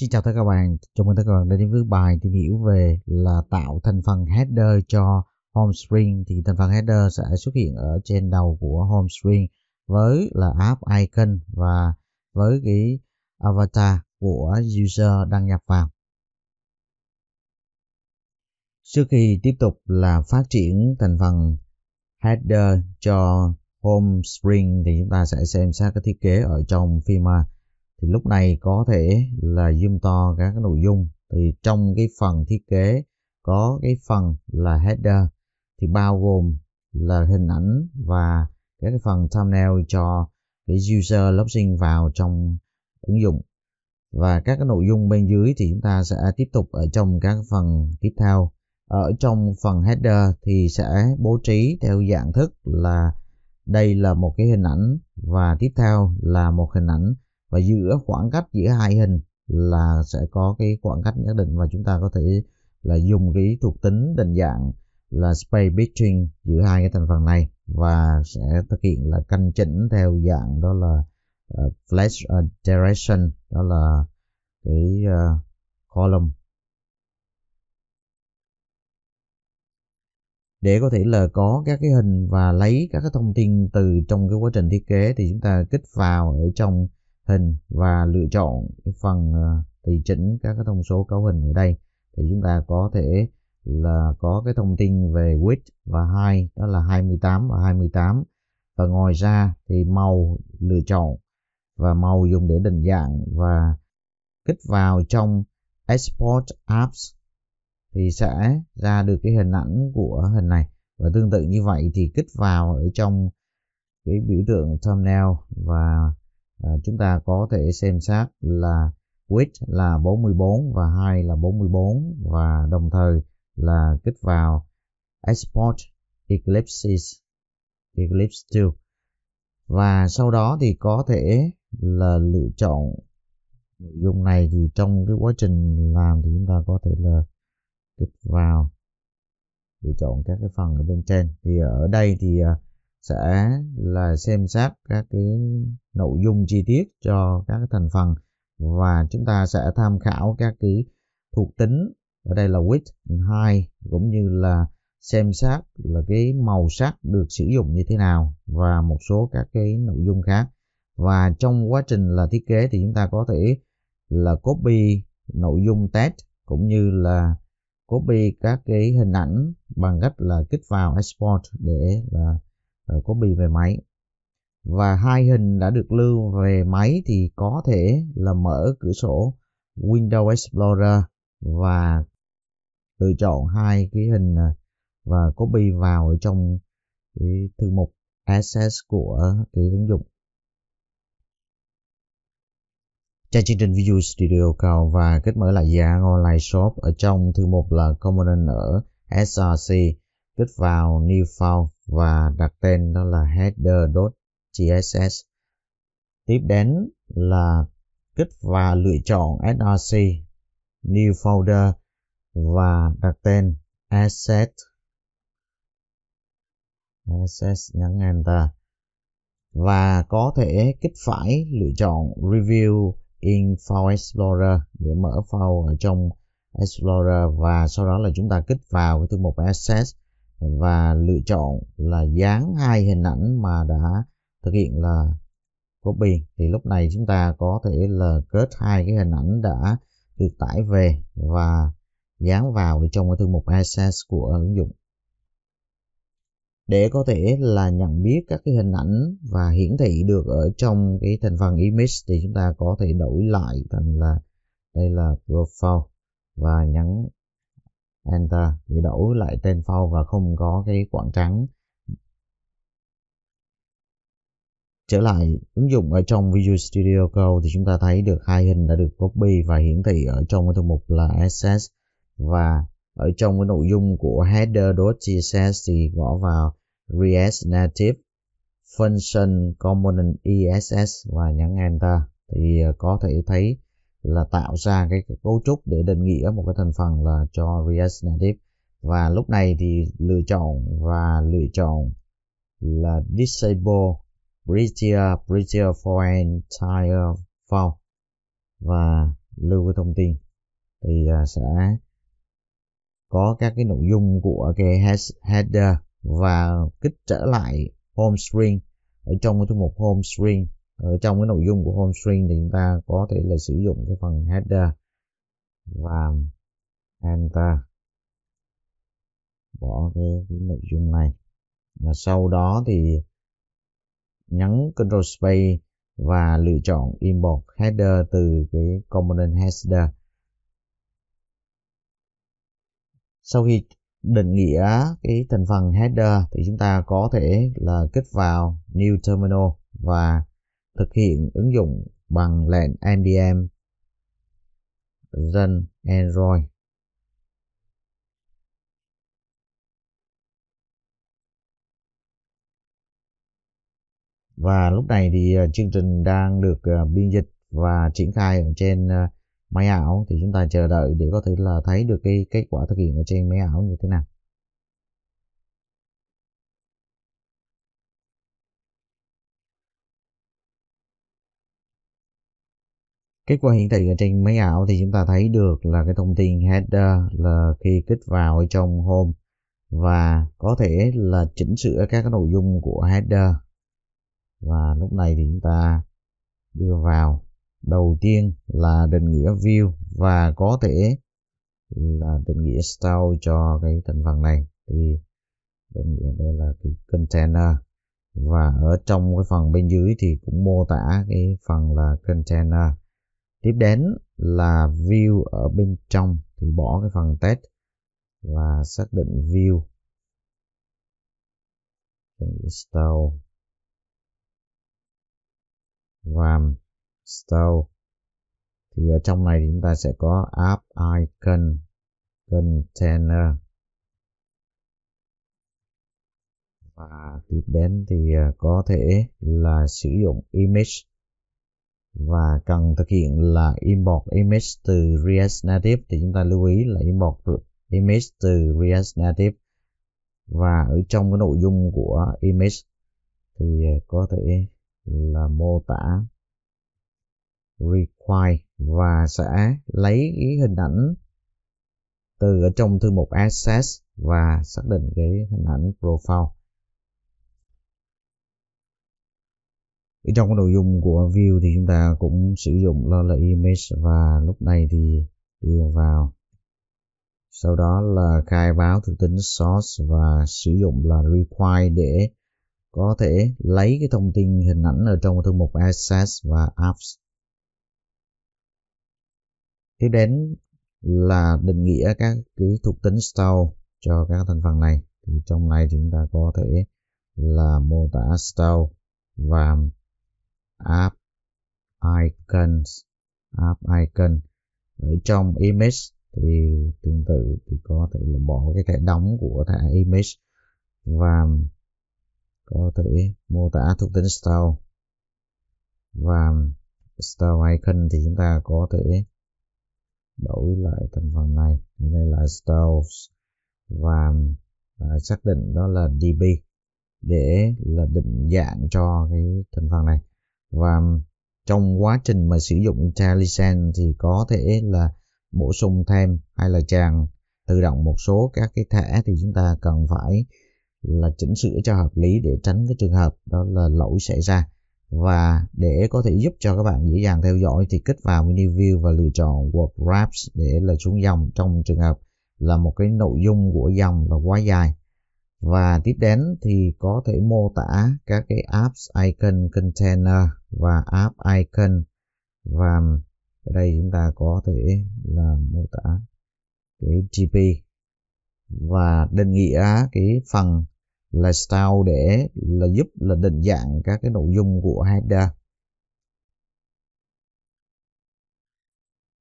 Xin chào tất cả các bạn, chào mừng tất cả các bạn đến với bài tìm hiểu về là tạo thành phần header cho home screen thì thành phần header sẽ xuất hiện ở trên đầu của home screen với là app icon và với cái avatar của user đăng nhập vào. Trước khi tiếp tục là phát triển thành phần header cho home screen thì chúng ta sẽ xem xét cái thiết kế ở trong phim à, thì lúc này có thể là zoom to các cái nội dung thì trong cái phần thiết kế có cái phần là header thì bao gồm là hình ảnh và các cái phần thumbnail cho cái user login vào trong ứng dụng và các cái nội dung bên dưới thì chúng ta sẽ tiếp tục ở trong các phần tiếp theo ở trong phần header thì sẽ bố trí theo dạng thức là đây là một cái hình ảnh và tiếp theo là một hình ảnh và giữa khoảng cách giữa hai hình là sẽ có cái khoảng cách nhất định và chúng ta có thể là dùng cái thuộc tính định dạng là space between giữa hai cái thành phần này và sẽ thực hiện là căn chỉnh theo dạng đó là uh, flash uh, direction đó là cái uh, column để có thể là có các cái hình và lấy các cái thông tin từ trong cái quá trình thiết kế thì chúng ta kích vào ở trong hình và lựa chọn cái phần ờ, tùy chỉnh các cái thông số cấu hình ở đây thì chúng ta có thể là có cái thông tin về width và height đó là 28 và 28 và ngoài ra thì màu lựa chọn và màu dùng để định dạng và kích vào trong export apps thì sẽ ra được cái hình ảnh của hình này và tương tự như vậy thì kích vào ở trong cái biểu tượng thumbnail và À, chúng ta có thể xem xét là width là 44 và height là 44 và đồng thời là kích vào export Eclipse Eclipse 2 và sau đó thì có thể là lựa chọn nội dung này thì trong cái quá trình làm thì chúng ta có thể là kích vào lựa chọn các cái phần ở bên trên thì ở đây thì uh, sẽ là xem xét các cái nội dung chi tiết cho các cái thành phần và chúng ta sẽ tham khảo các cái thuộc tính ở đây là width and height cũng như là xem xét là cái màu sắc được sử dụng như thế nào và một số các cái nội dung khác và trong quá trình là thiết kế thì chúng ta có thể là copy nội dung test cũng như là copy các cái hình ảnh bằng cách là kích vào export để là Ờ, có bì về máy và hai hình đã được lưu về máy thì có thể là mở cửa sổ Windows Explorer và lựa chọn hai cái hình và copy vào ở trong cái thư mục access của cái ứng dụng trên chương trình Visual Studio Code và kết mở lại dự online shop ở trong thư mục là component ở src kết vào new file và đặt tên đó là header.css. Tiếp đến là kích và lựa chọn src new folder và đặt tên asset asset nhấn enter và có thể kích phải lựa chọn review in file explorer để mở file ở trong explorer và sau đó là chúng ta kích vào cái thư mục asset và lựa chọn là dán hai hình ảnh mà đã thực hiện là copy thì lúc này chúng ta có thể là kết hai cái hình ảnh đã được tải về và dán vào trong cái thư mục access của ứng dụng để có thể là nhận biết các cái hình ảnh và hiển thị được ở trong cái thành phần image thì chúng ta có thể đổi lại thành là đây là profile và nhấn enter thì đổi lại tên phao và không có cái quảng trắng trở lại ứng dụng ở trong Visual Studio Code thì chúng ta thấy được hai hình đã được copy và hiển thị ở trong cái thư mục là access và ở trong cái nội dung của header.css thì gõ vào React Native Function Component ESS và nhấn Enter thì ờ, có thể thấy là tạo ra cái cấu trúc để định nghĩa một cái thành phần là cho React Native và lúc này thì lựa chọn và lựa chọn là disable prettier prettier for entire file và lưu cái thông tin thì à, sẽ có các cái nội dung của cái header và kích trở lại home screen ở trong cái thư mục home screen ở trong cái nội dung của home screen thì chúng ta có thể là sử dụng cái phần header và enter bỏ cái, cái nội dung này và sau đó thì nhấn control Space và lựa chọn import header từ cái component header sau khi định nghĩa cái thành phần header thì chúng ta có thể là kích vào new terminal và thực hiện ứng dụng bằng lệnh npm run android và lúc này thì ờ, chương trình đang được ờ, biên dịch và triển khai ở trên ờ, máy ảo thì chúng ta chờ đợi để có thể là thấy được cái kết quả thực hiện ở trên máy ảo như thế nào Kết quả hiển thị ở trên máy ảo thì chúng ta thấy được là cái thông tin header là khi kích vào trong home và có thể là chỉnh sửa các cái nội dung của header. Và lúc này thì chúng ta đưa vào đầu tiên là định nghĩa view và có thể là định nghĩa style cho cái thành phần này thì định nghĩa đây là cái container và ở trong cái phần bên dưới thì cũng mô tả cái phần là container tiếp đến là view ở bên trong thì bỏ cái phần test và xác định view install RAM store thì ở trong này thì chúng ta sẽ có app icon container và tiếp đến thì à, có thể là sử dụng image và cần thực hiện là import image từ React Native thì chúng ta lưu ý là import image từ React Native và ở trong cái nội dung của image thì ờ, có thể là mô tả require và sẽ lấy cái hình ảnh từ ở trong thư mục access và xác định cái hình ảnh profile trong cái nội dung của view thì chúng ta cũng sử dụng là là image và lúc này thì đưa vào sau đó là khai báo thuộc tính source và sử dụng là require để có thể lấy cái thông tin hình ảnh ở trong thư mục access và apps tiếp đến là định nghĩa các cái thuộc tính style cho các thành phần này thì trong này thì chúng ta có thể là mô tả style và app icons app icon ở trong image thì tương tự thì có thể là bỏ cái thẻ đóng của thẻ image và có thể mô tả thuộc tính style và style icon thì chúng ta có thể đổi lại thành phần này đây là styles và, và xác định đó là db để là định dạng cho cái thành phần này và trong quá trình mà sử dụng IntelliSense thì có thể là bổ sung thêm hay là tràn tự động một số các cái thẻ thì chúng ta cần phải là chỉnh sửa cho hợp lý để tránh cái trường hợp đó là lỗi xảy ra và để có thể giúp cho các bạn dễ dàng theo dõi thì kích vào menu view và lựa chọn word wraps để là xuống dòng trong trường hợp là một cái nội dung của dòng là quá dài và tiếp đến thì có thể mô tả các cái apps icon container và app icon và ở đây chúng ta có thể là mô tả cái GP và định nghĩa cái phần là style để là giúp là định dạng các cái nội dung của header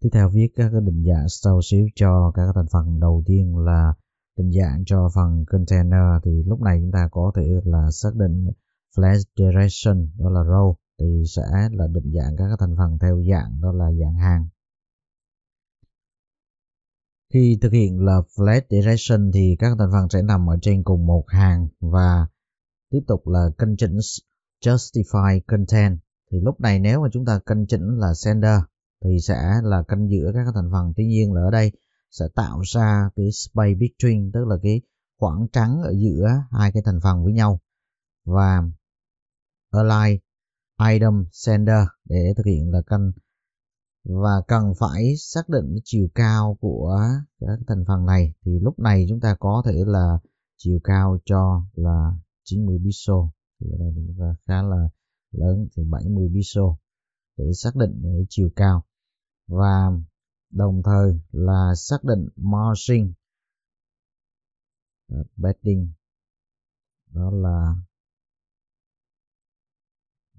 tiếp theo viết các cái định dạng style xíu cho các thành phần đầu tiên là định dạng cho phần container thì lúc này chúng ta có thể là xác định flash direction đó là row thì sẽ là định dạng các thành phần theo dạng đó là dạng hàng khi thực hiện là flat direction thì các thành phần sẽ nằm ở trên cùng một hàng và tiếp tục là cân chỉnh justify content thì lúc này nếu mà chúng ta cân chỉnh là sender thì sẽ là cân giữa các thành phần tuy nhiên là ở đây sẽ tạo ra cái space between tức là cái khoảng trắng ở giữa hai cái thành phần với nhau và align item sender để thực hiện là canh và cần phải xác định chiều cao của các thành phần này thì lúc này chúng ta có thể là chiều cao cho là 90 pixel thì cái này chúng ta khá là lớn thì 70 pixel để xác định cái chiều cao và đồng thời là xác định margin uh, bedding đó là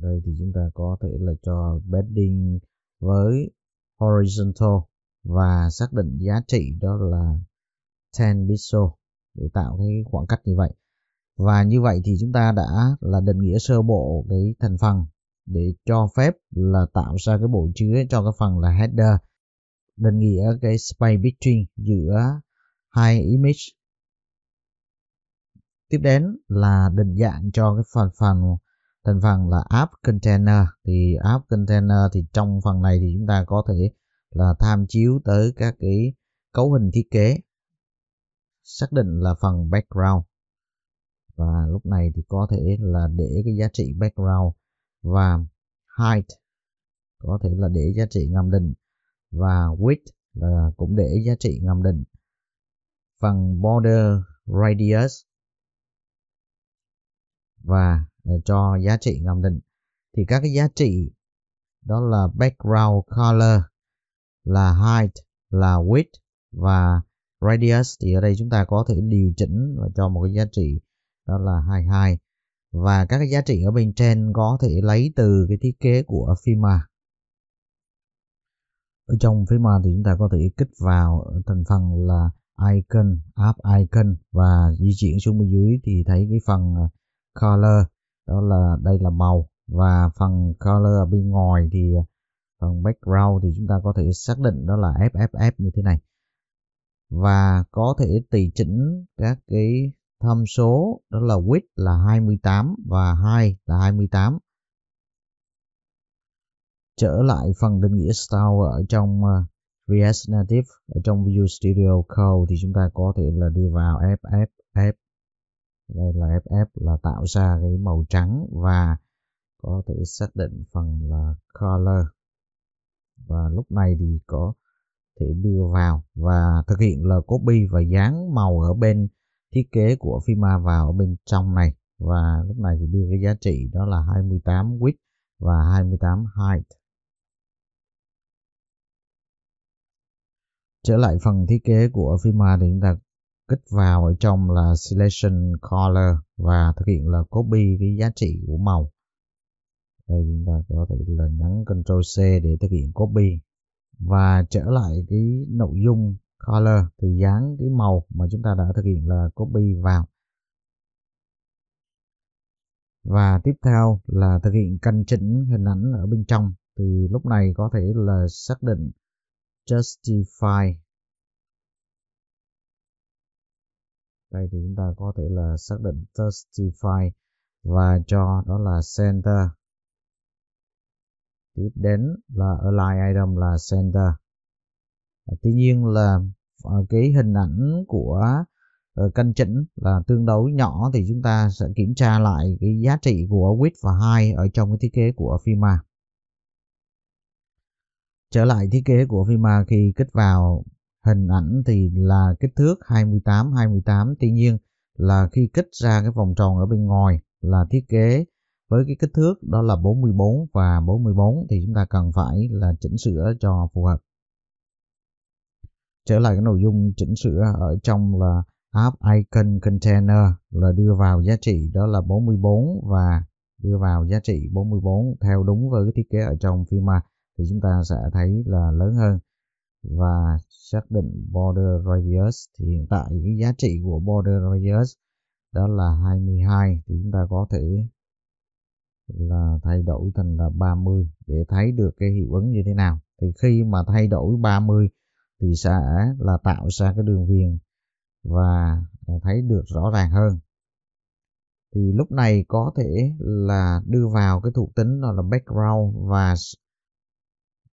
đây thì chúng ta có thể là cho bedding với horizontal và xác định giá trị đó là 10 pixel để tạo cái khoảng cách như vậy và như vậy thì chúng ta đã là định nghĩa sơ bộ cái thành phần để cho phép là tạo ra cái bộ chứa cho cái phần là header định nghĩa cái space between giữa hai image tiếp đến là định dạng cho cái phần phần thành phần là app container thì app container thì trong phần này thì chúng ta có thể là tham chiếu tới các cái cấu hình thiết kế xác định là phần background và lúc này thì có thể là để cái giá trị background và height có thể là để giá trị ngầm định và width là cũng để giá trị ngầm định phần border radius và Ờ, cho giá trị ngầm định thì các cái giá trị đó là background color là height là width và radius thì ở đây chúng ta có thể điều chỉnh và cho một cái giá trị đó là 22 và các cái giá trị ở bên trên có thể lấy từ cái thiết kế của Figma ở trong Figma thì chúng ta có thể kích vào thành phần là icon app icon và di chuyển xuống bên dưới thì thấy cái phần ờ, color đó là đây là màu và phần color ở bên ngoài thì à, phần background thì chúng ta có thể xác định đó là FFF như thế này và có thể tùy chỉnh các cái tham số đó là width là 28 và 2 là 28 trở lại phần định nghĩa style ở trong vs à, Native ở trong Visual Studio Code thì chúng ta có thể là đưa vào FFF đây là FF là tạo ra cái màu trắng và có thể xác định phần là color và lúc này thì có thể đưa vào và thực hiện là copy và dán màu ở bên thiết kế của Figma vào bên trong này và lúc này thì đưa cái giá trị đó là 28 width và 28 height trở lại phần thiết kế của Figma thì chúng ta kích vào ở trong là selection color và thực hiện là copy cái giá trị của màu đây chúng ta có thể là nhấn Ctrl C để thực hiện copy và trở lại cái nội dung color thì dán cái màu mà chúng ta đã thực hiện là copy vào và tiếp theo là thực hiện căn chỉnh hình ảnh ở bên trong thì lúc này có thể là xác định justify đây thì chúng ta có thể là xác định testify và cho đó là center tiếp đến là align item là center à, tuy nhiên là à, cái hình ảnh của ờ, căn chỉnh là tương đối nhỏ thì chúng ta sẽ kiểm tra lại cái giá trị của width và height ở trong cái thiết kế của Figma trở lại thiết kế của Figma khi kích vào hình ảnh thì là kích thước 28 28 tuy nhiên là khi kích ra cái vòng tròn ở bên ngoài là thiết kế với cái kích thước đó là 44 và 44 thì chúng ta cần phải là chỉnh sửa cho phù hợp trở lại cái nội dung chỉnh sửa ở trong là app icon container là đưa vào giá trị đó là 44 và đưa vào giá trị 44 theo đúng với cái thiết kế ở trong phima thì chúng ta sẽ thấy là lớn hơn và xác định border radius thì hiện tại cái giá trị của border radius đó là 22 thì chúng ta có thể là thay đổi thành là 30 để thấy được cái hiệu ứng như thế nào thì khi mà thay đổi 30 thì sẽ là tạo ra cái đường viền và thấy được rõ ràng hơn thì lúc này có thể là đưa vào cái thuộc tính đó là background và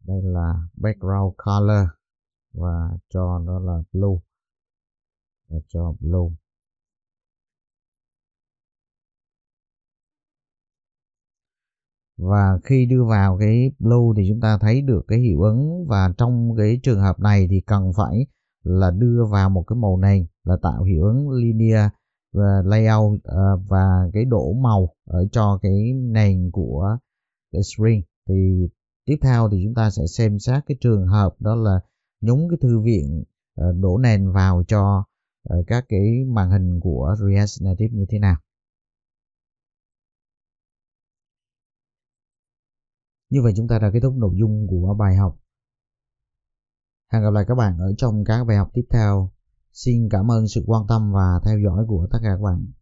đây là background color và cho nó là blue và cho blue và khi đưa vào cái blue thì chúng ta thấy được cái hiệu ứng và trong cái trường hợp này thì cần phải là đưa vào một cái màu nền là tạo hiệu ứng linear và layout ờ, và cái đổ màu ở cho cái nền của cái string thì tiếp theo thì chúng ta sẽ xem xét cái trường hợp đó là nhúng cái thư viện ờ, đổ nền vào cho ờ, các cái màn hình của React Native như thế nào. Như vậy chúng ta đã kết thúc nội dung của bài học. Hẹn gặp lại các bạn ở trong các bài học tiếp theo. Xin cảm ơn sự quan tâm và theo dõi của tất cả các bạn.